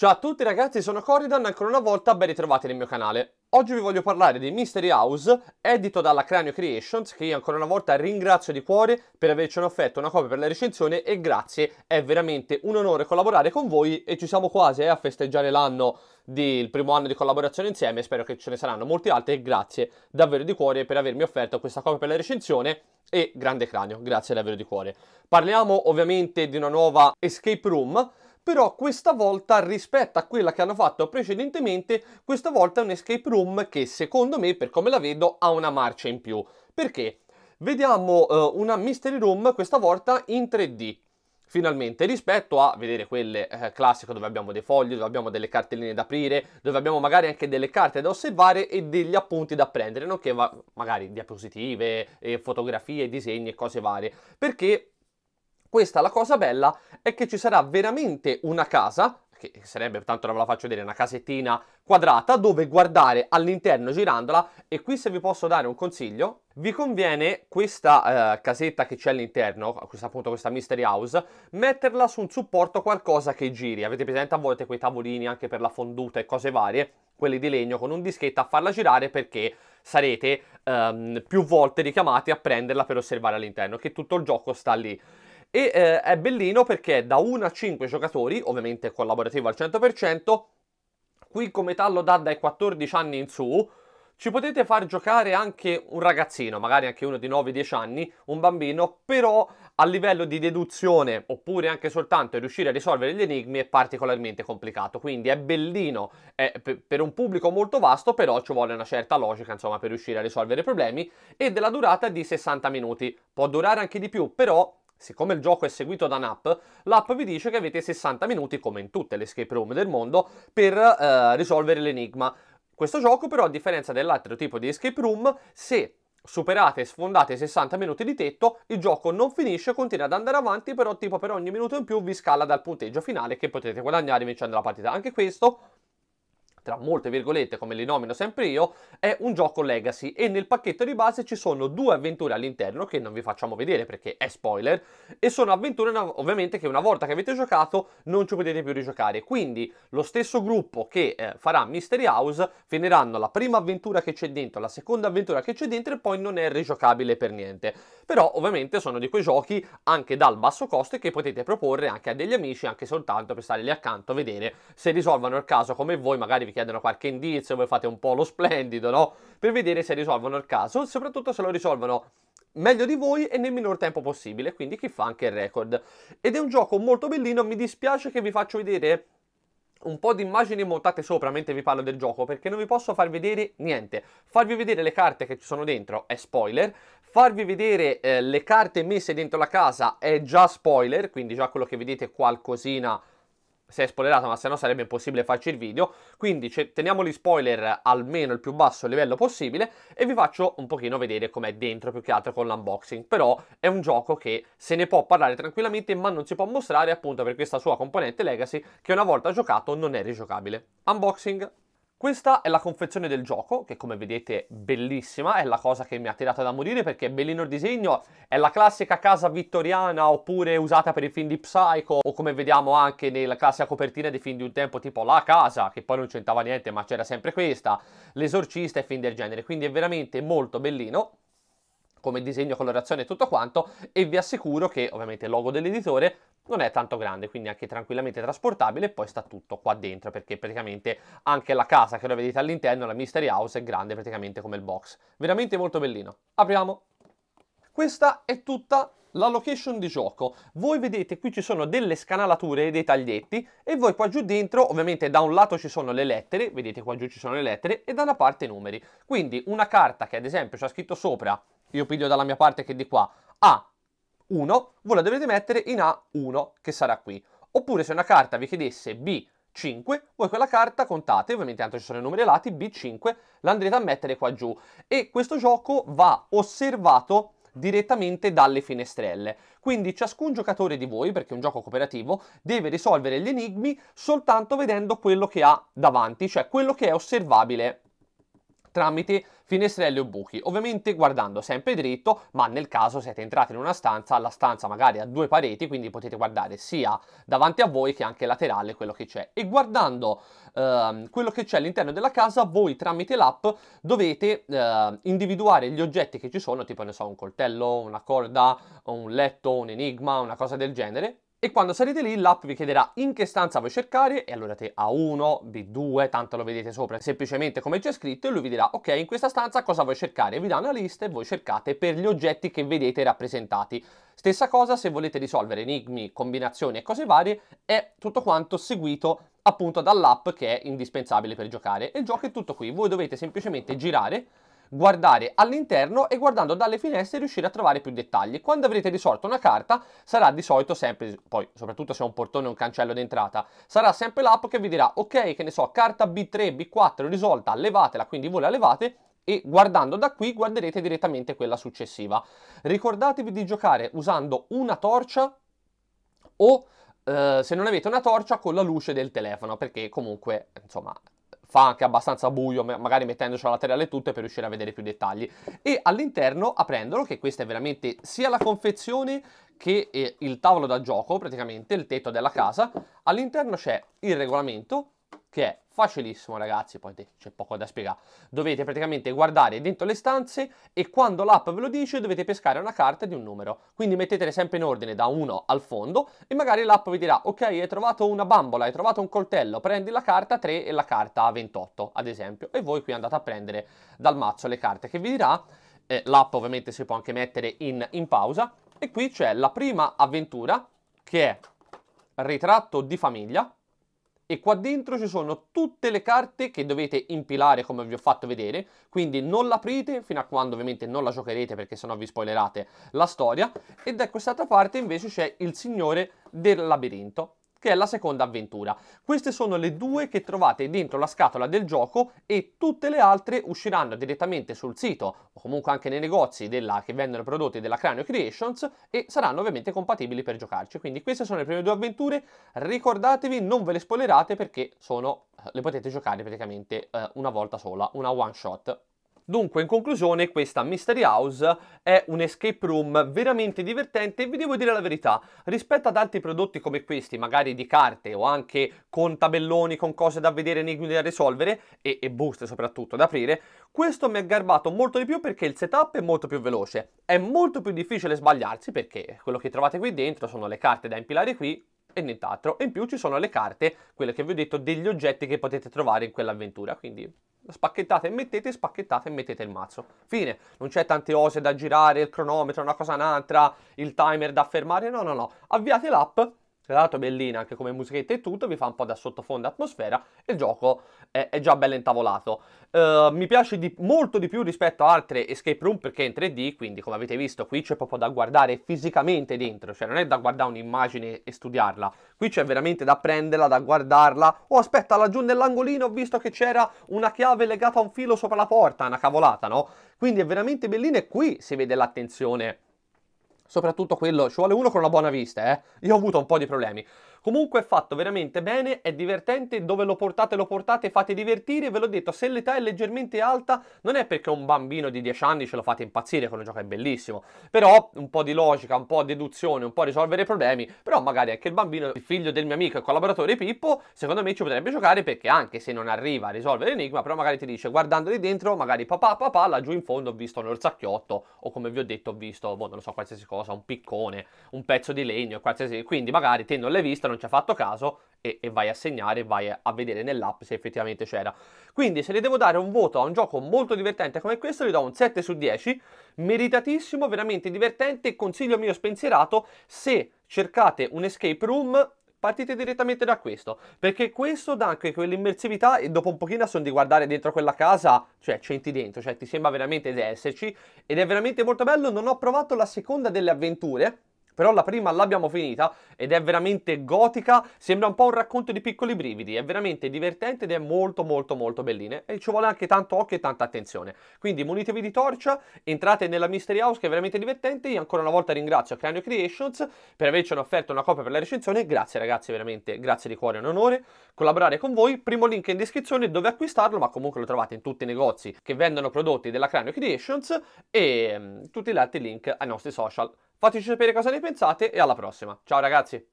Ciao a tutti ragazzi, sono Corridan, ancora una volta ben ritrovati nel mio canale. Oggi vi voglio parlare di Mystery House, edito dalla Cranio Creations, che io ancora una volta ringrazio di cuore per averci offerto una copia per la recensione e grazie, è veramente un onore collaborare con voi e ci siamo quasi eh, a festeggiare l'anno del primo anno di collaborazione insieme, spero che ce ne saranno molti altri e grazie davvero di cuore per avermi offerto questa copia per la recensione e grande cranio, grazie davvero di cuore. Parliamo ovviamente di una nuova escape room però questa volta rispetto a quella che hanno fatto precedentemente, questa volta è un escape room che secondo me, per come la vedo, ha una marcia in più. Perché? Vediamo eh, una mystery room questa volta in 3D, finalmente rispetto a vedere quelle eh, classiche dove abbiamo dei fogli, dove abbiamo delle cartelline da aprire, dove abbiamo magari anche delle carte da osservare e degli appunti da prendere, nonché va- magari diapositive, eh, fotografie, disegni e cose varie, perché questa la cosa bella è che ci sarà veramente una casa, che sarebbe, tanto non ve la faccio vedere, una casettina quadrata dove guardare all'interno girandola e qui se vi posso dare un consiglio vi conviene questa eh, casetta che c'è all'interno, questa, appunto questa mystery house, metterla su un supporto qualcosa che giri. Avete presente a volte quei tavolini anche per la fonduta e cose varie? quelli di legno con un dischetto a farla girare perché sarete ehm, più volte richiamati a prenderla per osservare all'interno, che tutto il gioco sta lì e eh, è bellino perché da 1 a 5 giocatori, ovviamente collaborativo al 100%, qui come tallo dà dai 14 anni in su, ci potete far giocare anche un ragazzino, magari anche uno di 9-10 anni, un bambino, però a livello di deduzione oppure anche soltanto riuscire a risolvere gli enigmi è particolarmente complicato, quindi è bellino è per un pubblico molto vasto, però ci vuole una certa logica, insomma, per riuscire a risolvere i problemi e della durata di 60 minuti. Può durare anche di più, però Siccome il gioco è seguito da un'app, l'app vi dice che avete 60 minuti, come in tutte le escape room del mondo, per eh, risolvere l'enigma. Questo gioco però, a differenza dell'altro tipo di escape room, se superate e sfondate i 60 minuti di tetto, il gioco non finisce, continua ad andare avanti, però tipo per ogni minuto in più vi scala dal punteggio finale che potete guadagnare vincendo la partita. Anche questo tra molte virgolette come li nomino sempre io, è un gioco legacy e nel pacchetto di base ci sono due avventure all'interno che non vi facciamo vedere perché è spoiler e sono avventure ovviamente che una volta che avete giocato non ci potete più rigiocare, quindi lo stesso gruppo che eh, farà Mystery House finiranno la prima avventura che c'è dentro, la seconda avventura che c'è dentro e poi non è rigiocabile per niente, però ovviamente sono di quei giochi anche dal basso costo e che potete proporre anche a degli amici anche soltanto per stare lì accanto a vedere se risolvano il caso come voi magari vi chiedono qualche indizio, voi fate un po' lo splendido, no? Per vedere se risolvono il caso, soprattutto se lo risolvono meglio di voi e nel minor tempo possibile, quindi chi fa anche il record. Ed è un gioco molto bellino, mi dispiace che vi faccio vedere un po' di immagini montate sopra mentre vi parlo del gioco perché non vi posso far vedere niente farvi vedere le carte che ci sono dentro è spoiler farvi vedere eh, le carte messe dentro la casa è già spoiler quindi già quello che vedete qualcosina se è spoilerato, ma se no sarebbe impossibile farci il video. Quindi teniamo gli spoiler almeno il più basso livello possibile e vi faccio un pochino vedere com'è dentro più che altro con l'unboxing. Però è un gioco che se ne può parlare tranquillamente, ma non si può mostrare appunto per questa sua componente legacy che una volta giocato non è rigiocabile. Unboxing questa è la confezione del gioco, che come vedete è bellissima, è la cosa che mi ha tirato da morire perché è bellino il disegno, è la classica casa vittoriana oppure usata per i film di Psycho o come vediamo anche nella classica copertina dei film di un tempo tipo La Casa, che poi non c'entrava niente ma c'era sempre questa, L'esorcista e film del genere, quindi è veramente molto bellino come disegno, colorazione e tutto quanto e vi assicuro che ovviamente il logo dell'editore non è tanto grande, quindi anche tranquillamente trasportabile e poi sta tutto qua dentro perché praticamente anche la casa che lo vedete all'interno, la Mystery House, è grande praticamente come il box. Veramente molto bellino. Apriamo. Questa è tutta la location di gioco. Voi vedete qui ci sono delle scanalature e dei taglietti e voi qua giù dentro ovviamente da un lato ci sono le lettere, vedete qua giù ci sono le lettere e da una parte i numeri. Quindi una carta che ad esempio c'è scritto sopra io piglio dalla mia parte che è di qua, A1, voi la dovete mettere in A1 che sarà qui. Oppure se una carta vi chiedesse B5, voi quella carta contate, ovviamente tanto ci sono i numeri lati, B5, l'andrete a mettere qua giù. E questo gioco va osservato direttamente dalle finestrelle. Quindi ciascun giocatore di voi, perché è un gioco cooperativo, deve risolvere gli enigmi soltanto vedendo quello che ha davanti, cioè quello che è osservabile tramite finestrelli o buchi, ovviamente guardando sempre dritto, ma nel caso siete entrati in una stanza, la stanza magari ha due pareti, quindi potete guardare sia davanti a voi che anche laterale quello che c'è. E guardando ehm, quello che c'è all'interno della casa, voi tramite l'app dovete eh, individuare gli oggetti che ci sono, tipo ne so, un coltello, una corda, un letto, un enigma, una cosa del genere, e quando sarete lì l'app vi chiederà in che stanza vuoi cercare e allora te A1, B2, tanto lo vedete sopra, semplicemente come c'è scritto e lui vi dirà ok in questa stanza cosa vuoi cercare, vi dà una lista e voi cercate per gli oggetti che vedete rappresentati. Stessa cosa se volete risolvere enigmi, combinazioni e cose varie è tutto quanto seguito appunto dall'app che è indispensabile per giocare e il gioco è tutto qui, voi dovete semplicemente girare guardare all'interno e guardando dalle finestre riuscire a trovare più dettagli. Quando avrete risolto una carta sarà di solito sempre, poi soprattutto se è un portone o un cancello d'entrata, sarà sempre l'app che vi dirà ok che ne so carta B3, B4 risolta, levatela, quindi voi la levate e guardando da qui guarderete direttamente quella successiva. Ricordatevi di giocare usando una torcia o eh, se non avete una torcia con la luce del telefono perché comunque insomma fa anche abbastanza buio, magari mettendoci la laterale tutto per riuscire a vedere più dettagli. E all'interno, aprendolo, che questa è veramente sia la confezione che eh, il tavolo da gioco, praticamente, il tetto della casa, all'interno c'è il regolamento, che è facilissimo ragazzi, poi c'è poco da spiegare. Dovete praticamente guardare dentro le stanze e quando l'app ve lo dice dovete pescare una carta di un numero. Quindi mettetele sempre in ordine da 1 al fondo e magari l'app vi dirà ok hai trovato una bambola, hai trovato un coltello, prendi la carta 3 e la carta 28 ad esempio. E voi qui andate a prendere dal mazzo le carte che vi dirà. Eh, l'app ovviamente si può anche mettere in, in pausa. E qui c'è la prima avventura che è ritratto di famiglia e qua dentro ci sono tutte le carte che dovete impilare come vi ho fatto vedere, quindi non l'aprite fino a quando ovviamente non la giocherete perché sennò vi spoilerate la storia, ed da ecco, quest'altra parte invece c'è il signore del labirinto che è la seconda avventura. Queste sono le due che trovate dentro la scatola del gioco e tutte le altre usciranno direttamente sul sito o comunque anche nei negozi della, che vendono prodotti della Cranio Creations e saranno ovviamente compatibili per giocarci. Quindi queste sono le prime due avventure, ricordatevi non ve le spoilerate perché sono, eh, le potete giocare praticamente eh, una volta sola, una one shot Dunque, in conclusione, questa Mystery House è un escape room veramente divertente e vi devo dire la verità, rispetto ad altri prodotti come questi, magari di carte o anche con tabelloni, con cose da vedere, enigmi da risolvere e, e buste soprattutto da aprire, questo mi ha garbato molto di più perché il setup è molto più veloce, è molto più difficile sbagliarsi perché quello che trovate qui dentro sono le carte da impilare qui, e nient'altro. E in più ci sono le carte, quelle che vi ho detto, degli oggetti che potete trovare in quell'avventura. Quindi spacchettate e mettete, spacchettate e mettete il mazzo. Fine, non c'è tante cose da girare, il cronometro, una cosa un'altra, il timer da fermare, no no no, avviate l'app tra l'altro è bellina anche come musichetta e tutto, vi fa un po' da sottofondo atmosfera e il gioco è, è già bello intavolato. Uh, mi piace di, molto di più rispetto a altre escape room perché è in 3D, quindi come avete visto qui c'è proprio da guardare fisicamente dentro, cioè non è da guardare un'immagine e studiarla. Qui c'è veramente da prenderla, da guardarla. Oh aspetta, laggiù nell'angolino ho visto che c'era una chiave legata a un filo sopra la porta, una cavolata, no? Quindi è veramente bellina e qui si vede l'attenzione soprattutto quello, ci vuole uno con una buona vista, eh. Io ho avuto un po' di problemi. Comunque è fatto veramente bene, è divertente, dove lo portate lo portate, fate divertire, ve l'ho detto, se l'età è leggermente alta non è perché un bambino di 10 anni ce lo fate impazzire con un gioco è bellissimo, però un po' di logica, un po' di deduzione, un po' risolvere problemi, però magari anche il bambino, il figlio del mio amico e collaboratore Pippo, secondo me ci potrebbe giocare perché anche se non arriva a risolvere l'enigma, però magari ti dice guardandoli dentro, magari papà papà laggiù in fondo ho visto un orsacchiotto o come vi ho detto ho visto, boh, non lo so, qualsiasi cosa cosa, un piccone, un pezzo di legno, qualsiasi. Quindi magari te non l'hai vista, non ci ha fatto caso e, e, vai a segnare, vai a vedere nell'app se effettivamente c'era. Quindi se le devo dare un voto a un gioco molto divertente come questo, gli do un 7 su 10, meritatissimo, veramente divertente, consiglio mio spensierato, se cercate un escape room partite direttamente da questo, perché questo dà anche quell'immersività e dopo un pochino sono di guardare dentro quella casa, cioè c'entri dentro, cioè ti sembra veramente di esserci ed è veramente molto bello, non ho provato la seconda delle avventure, però la prima l'abbiamo finita ed è veramente gotica, sembra un po' un racconto di piccoli brividi, è veramente divertente ed è molto molto molto bellina e ci vuole anche tanto occhio e tanta attenzione. Quindi munitevi di torcia, entrate nella Mystery House che è veramente divertente, io ancora una volta ringrazio Cranio Creations per averci offerto una copia per la recensione, grazie ragazzi veramente, grazie di cuore, è un onore collaborare con voi, primo link in descrizione dove acquistarlo, ma comunque lo trovate in tutti i negozi che vendono prodotti della Cranio Creations e mm, tutti gli altri link ai nostri social Fateci sapere cosa ne pensate e alla prossima. Ciao ragazzi!